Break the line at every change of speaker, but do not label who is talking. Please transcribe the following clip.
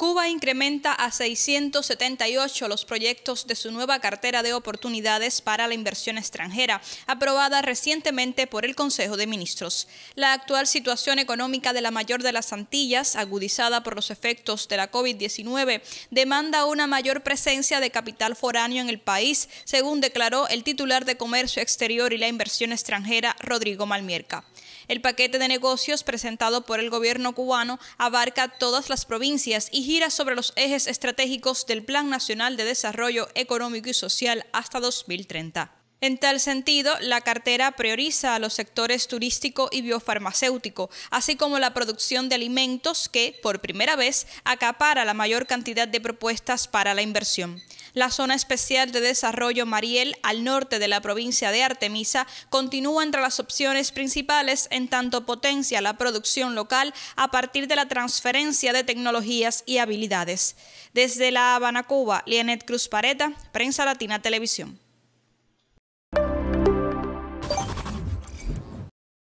Cuba incrementa a 678 los proyectos de su nueva cartera de oportunidades para la inversión extranjera, aprobada recientemente por el Consejo de Ministros. La actual situación económica de la mayor de las Antillas, agudizada por los efectos de la COVID-19, demanda una mayor presencia de capital foráneo en el país, según declaró el titular de Comercio Exterior y la Inversión Extranjera, Rodrigo Malmierca. El paquete de negocios presentado por el gobierno cubano abarca todas las provincias y gira sobre los ejes estratégicos del Plan Nacional de Desarrollo Económico y Social hasta 2030. En tal sentido, la cartera prioriza a los sectores turístico y biofarmacéutico, así como la producción de alimentos que, por primera vez, acapara la mayor cantidad de propuestas para la inversión. La zona especial de desarrollo Mariel, al norte de la provincia de Artemisa, continúa entre las opciones principales en tanto potencia la producción local a partir de la transferencia de tecnologías y habilidades. Desde La Habana, Cuba, Lianet Cruz Pareta, Prensa Latina Televisión.